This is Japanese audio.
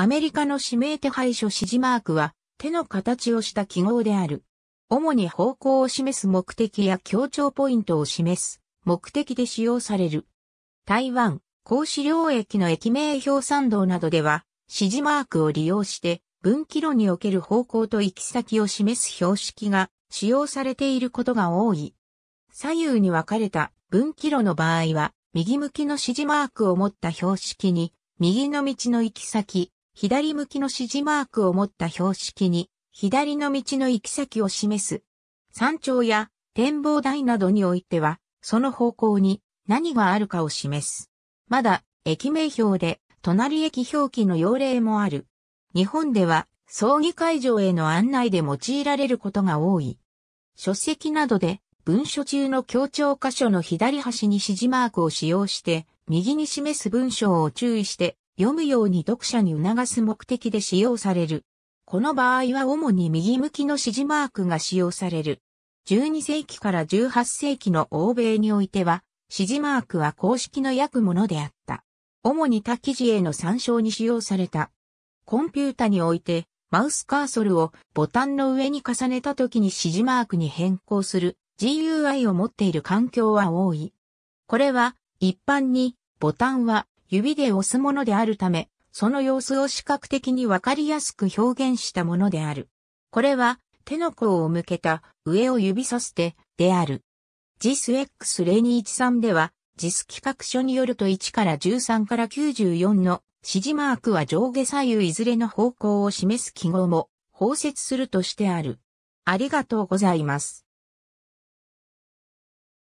アメリカの指名手配書指示マークは手の形をした記号である。主に方向を示す目的や強調ポイントを示す目的で使用される。台湾、甲子領駅の駅名表参道などでは指示マークを利用して分岐路における方向と行き先を示す標識が使用されていることが多い。左右に分かれた分岐路の場合は右向きの指示マークを持った標識に右の道の行き先、左向きの指示マークを持った標識に、左の道の行き先を示す。山頂や展望台などにおいては、その方向に何があるかを示す。まだ、駅名表で、隣駅表記の要例もある。日本では、葬儀会場への案内で用いられることが多い。書籍などで、文書中の強調箇所の左端に指示マークを使用して、右に示す文章を注意して読むように読者に促す目的で使用される。この場合は主に右向きの指示マークが使用される。12世紀から18世紀の欧米においては、指示マークは公式の訳ものであった。主に他記事への参照に使用された。コンピュータにおいて、マウスカーソルをボタンの上に重ねた時に指示マークに変更する GUI を持っている環境は多い。これは一般にボタンは指で押すものであるため、その様子を視覚的にわかりやすく表現したものである。これは、手の甲を向けた上を指させて、である。JISX0213 では、JIS 企画書によると1から13から94の指示マークは上下左右いずれの方向を示す記号も包摂するとしてある。ありがとうございます。